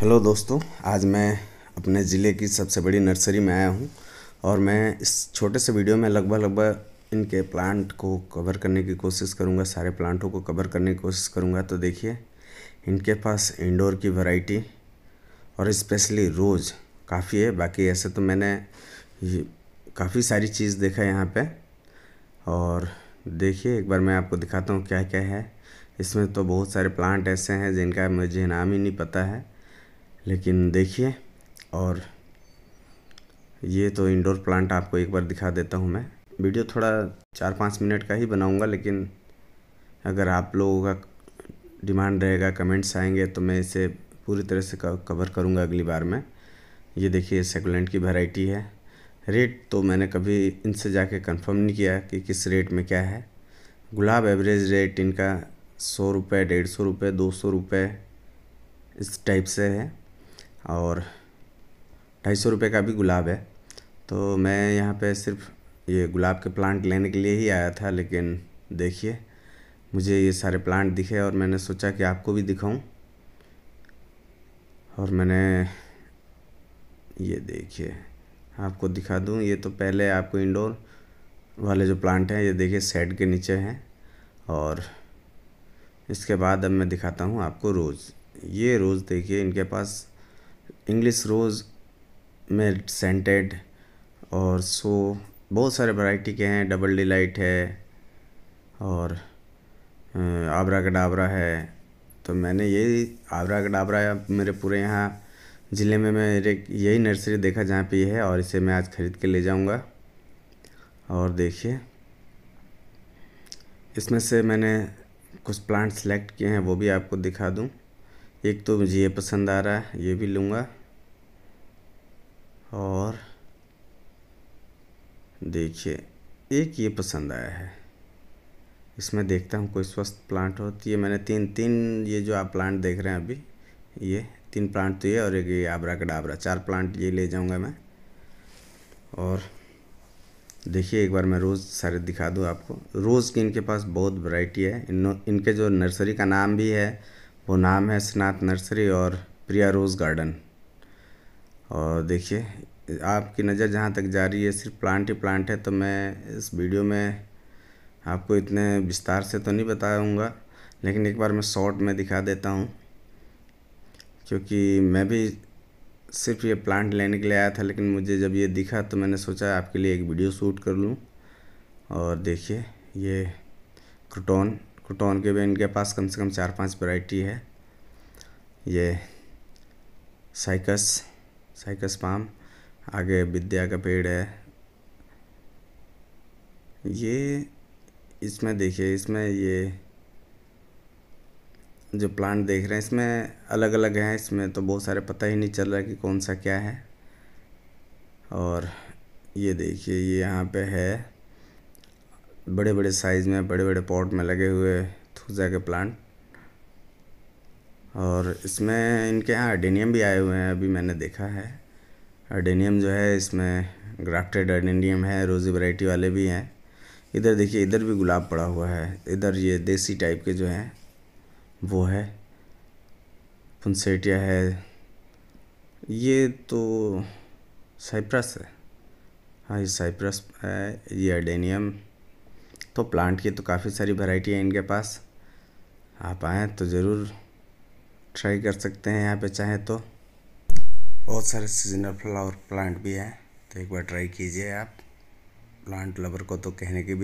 hello दोस्तों आज मैं अपने ज़िले की सबसे बड़ी नर्सरी में आया हूँ और मैं इस छोटे से वीडियो में लगभग लगभग इनके प्लांट को कवर करने की कोशिश करूँगा सारे प्लांटों को कवर करने की कोशिश करूँगा तो देखिए इनके पास इंडोर की वैरायटी और स्पेशली रोज़ काफ़ी है बाकी ऐसे तो मैंने काफ़ी सारी चीज़ देखा है यहाँ पर और देखिए एक बार मैं आपको दिखाता हूँ क्या क्या है इसमें तो बहुत सारे प्लांट ऐसे हैं जिनका मुझे नाम ही नहीं पता है लेकिन देखिए और ये तो इंडोर प्लांट आपको एक बार दिखा देता हूँ मैं वीडियो थोड़ा चार पाँच मिनट का ही बनाऊँगा लेकिन अगर आप लोगों का डिमांड रहेगा कमेंट्स आएंगे तो मैं इसे पूरी तरह से कवर करूँगा अगली बार में ये देखिए सेकुलेंट की वैरायटी है रेट तो मैंने कभी इनसे जाके कंफर्म नहीं किया कि किस रेट में क्या है गुलाब एवरेज रेट इनका सौ रुपये डेढ़ सौ रुपये दो सौ रुपये इस टाइप से है और ढाई सौ रुपये का भी गुलाब है तो मैं यहाँ पे सिर्फ ये गुलाब के प्लांट लेने के लिए ही आया था लेकिन देखिए मुझे ये सारे प्लांट दिखे और मैंने सोचा कि आपको भी दिखाऊं और मैंने ये देखिए आपको दिखा दूं ये तो पहले आपको इंडोर वाले जो प्लांट हैं ये देखिए सेट के नीचे हैं और इसके बाद अब मैं दिखाता हूँ आपको रोज़ ये रोज़ देखिए इनके पास इंग्लिश रोज़ में सेंटेड और सो बहुत सारे वैरायटी के हैं डबल डिलाइट है और आबरा का डाबरा है तो मैंने यही आबरा का डाबरा मेरे पूरे यहाँ ज़िले में मैं यही नर्सरी देखा जहाँ पे ये है और इसे मैं आज ख़रीद के ले जाऊँगा और देखिए इसमें से मैंने कुछ प्लांट सेलेक्ट किए हैं वो भी आपको दिखा दूँ एक तो मुझे ये पसंद आ रहा है ये भी लूँगा और देखिए एक ये पसंद आया है इसमें देखता हूँ कोई स्वस्थ प्लांट होती तो है मैंने तीन तीन ये जो आप प्लांट देख रहे हैं अभी ये तीन प्लांट तो ये और एक ये आबरा का डाबरा चार प्लांट ये ले जाऊँगा मैं और देखिए एक बार मैं रोज़ सारे दिखा दूँ आपको रोज़ की इनके पास बहुत वैरायटी है इन इनके जो नर्सरी का नाम भी है वो नाम है स्नाथ नर्सरी और प्रिया रोज़ गार्डन और देखिए आपकी नज़र जहाँ तक जा रही है सिर्फ प्लांट ही प्लांट है तो मैं इस वीडियो में आपको इतने विस्तार से तो नहीं बताऊँगा लेकिन एक बार मैं शॉर्ट में दिखा देता हूँ क्योंकि मैं भी सिर्फ ये प्लांट लेने के लिए आया था लेकिन मुझे जब ये दिखा तो मैंने सोचा आपके लिए एक वीडियो शूट कर लूँ और देखिए ये क्रोटॉन क्रोटॉन के भी इनके पास कम से कम चार पांच वैरायटी है ये साइकस साइकस पाम आगे विद्या का पेड़ है ये इसमें देखिए इसमें ये जो प्लांट देख रहे हैं इसमें अलग अलग हैं इसमें तो बहुत सारे पता ही नहीं चल रहा कि कौन सा क्या है और ये देखिए ये यहाँ पे है बड़े बड़े साइज़ में बड़े बड़े पॉट में लगे हुए थूजा के प्लांट और इसमें इनके यहाँ अर्डेनियम भी आए हुए हैं अभी मैंने देखा है अर्डेनियम जो है इसमें ग्राफ्टेड अडेनियम है रोज़ी वैरायटी वाले भी हैं इधर देखिए इधर भी गुलाब पड़ा हुआ है इधर ये देसी टाइप के जो हैं वो है पुनसेटिया है ये तो साइप्रस है हाँ ये साइप्रस है ये अर्डेनियम तो प्लांट की तो काफ़ी सारी वैरायटी है इनके पास आप आएँ तो ज़रूर ट्राई कर सकते हैं यहाँ पे चाहें तो बहुत सारे सीजनल फ्लावर प्लांट भी हैं तो एक बार ट्राई कीजिए आप प्लांट लवर को तो कहने की भी